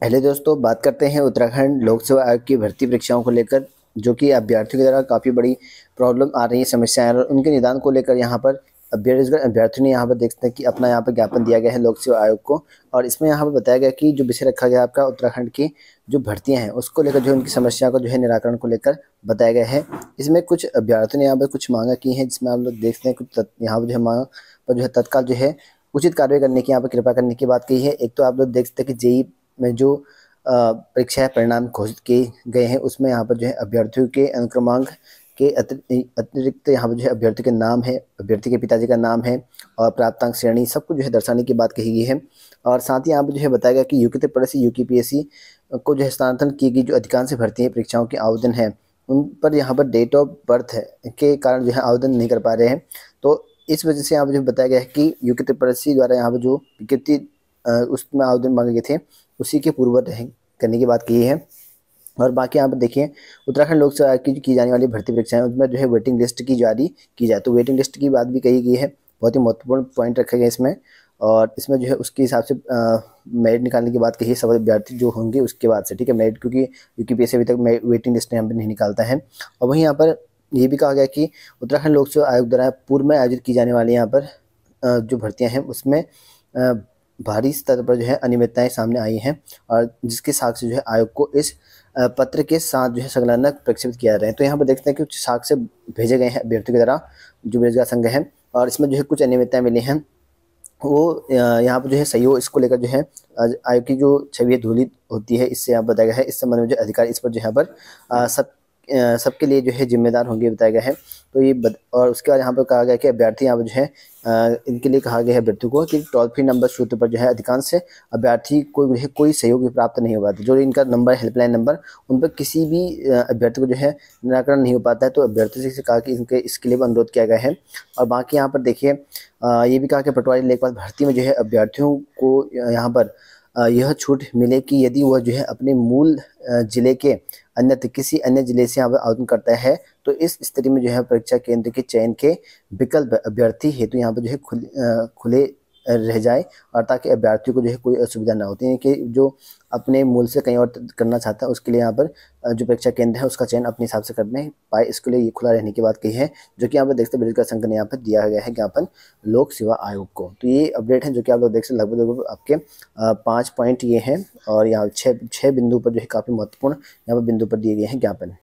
पहले दोस्तों बात करते हैं उत्तराखंड लोक सेवा आयोग की भर्ती परीक्षाओं को लेकर जो कि अभ्यर्थियों के द्वारा काफ़ी बड़ी प्रॉब्लम आ रही है समस्याएं आ रही उनके निदान को लेकर यहाँ पर बेरोजगार अभ्यर्थियों ने यहाँ पर देखते हैं कि अपना यहाँ पर ज्ञापन दिया गया है लोक सेवा आयोग को और इसमें यहाँ पर बताया गया कि जो विषय रखा गया आपका उत्तराखंड की जो भर्तियाँ हैं उसको लेकर जो उनकी समस्या को जो है निराकरण को लेकर बताया गया है इसमें कुछ अभ्यर्थियों ने यहाँ पर कुछ मांगा की हैं जिसमें आप लोग देखते हैं कुछ यहाँ पर जो है मांगा पर जो है तत्काल जो है उचित कार्रवाई करने की यहाँ पर कृपा करने की बात की है एक तो आप लोग देख सकते हैं कि जेई में जो परीक्षा परिणाम घोषित किए गए हैं उसमें यहाँ पर जो है अभ्यर्थियों के अनुक्रमांक के अतिरिक्त यहाँ पर जो है अभ्यर्थी के नाम है अभ्यर्थी के पिताजी का नाम है और प्राप्तांक श्रेणी सब कुछ जो है दर्शाने की बात कही गई है और साथ ही यहाँ पर जो है बताया गया कि यू के पढ़ से यू को जो है स्थानांतरण की गई जो अधिकांश भर्ती है परीक्षाओं के आवेदन है उन पर यहाँ पर डेट ऑफ बर्थ है के कारण जो है आवेदन नहीं कर पा रहे हैं तो इस वजह से यहाँ पर जो बताया गया है कि यू के द्वारा यहाँ पर जो विज्ञप्ति उसमें आवेदन मांगे गए थे उसी के पूर्ववत करने की बात कही है और बाकी यहाँ पर देखिए उत्तराखंड लोक सेवा की की जाने वाली भर्ती परीक्षाएं उसमें जो है वेटिंग लिस्ट की जारी की जाए तो वेटिंग लिस्ट की बात भी कही गई है बहुत ही महत्वपूर्ण पॉइंट रखा गया इसमें और इसमें जो है उसके हिसाब से मेरिट निकालने की बात कही है सब विद्यार्थी जो होंगे उसके बाद से ठीक है मेरिट क्योंकि यू अभी तक वेटिंग लिस्ट यहाँ पर नहीं निकालता है और वहीं यहाँ पर ये भी कहा गया कि उत्तराखंड लोक सेवा आयोग द्वारा पूर्व में आयोजित की जाने वाली यहाँ पर जो भर्तियाँ हैं उसमें भारी स्तर पर जो है अनियमितताएं सामने आई हैं और जिसके साक्ष्य जो है आयोग को इस पत्र के साथ जो है संलग्न प्रक्षेपित किया रहे हैं तो यहाँ पर देखते हैं कि कुछ साक्ष्य भेजे गए हैं अभ्यर्थियों के द्वारा जो बेरोजगार संघ है और इसमें जो है कुछ अनियमितताएं मिली हैं वो यहाँ पर जो है सहयोग इसको लेकर जो है आयोग की जो छवि धूलित होती है इससे यहाँ बताया गया है इस संबंध में जो अधिकारी इस पर जो यहाँ पर सब सबके लिए जो है जिम्मेदार होंगे बताया गया है तो ये बद, और उसके बाद यहाँ पर कहा गया कि अभ्यर्थी यहाँ पर जो है आ, इनके लिए कहा गया है अभ्यर्थियों को कि टोल फ्री नंबर सूत्र पर जो है अधिकांश से अभ्यर्थी को जो है कोई सहयोग प्राप्त नहीं हो पाता जो इनका नंबर हेल्पलाइन नंबर उन पर किसी भी अभ्यर्थी को जो है निराकरण नहीं हो पाता है तो अभ्यर्थी से कहा कि इनके इसके लिए अनुरोध किया गया है और बाकी यहाँ पर देखिए ये भी कहा कि पटवारी लेखपाल भर्ती में जो है अभ्यर्थियों को यहाँ पर यह छूट मिले कि यदि वह जो है अपने मूल ज़िले के अन्यथा किसी अन्य जिले से आवेदन करता है तो इस स्थिति में जो है परीक्षा केंद्र के चयन के विकल्प अभ्यर्थी हेतु तो यहाँ पर जो है खुले खुले रह जाए और ताकि अभ्यर्थियों को जो है कोई असुविधा ना होती तो है कि जो अपने मूल से कहीं और करना चाहता है उसके लिए यहाँ पर जो परीक्षा केंद्र है उसका चयन अपने हिसाब से करने पाए इसके लिए ये खुला रहने की बात कही है जो कि यहाँ पर देखते बेरोजगार संघ ने यहाँ पर दिया गया है ज्ञापन लोक सेवा आयोग को तो ये अपडेट है जो कि आप लोग देख सकते लगभग लगभग आपके पाँच पॉइंट ये हैं और यहाँ छः छः बिंदु पर जो है काफ़ी महत्वपूर्ण यहाँ पर बिंदु पर दिए गए हैं ज्ञापन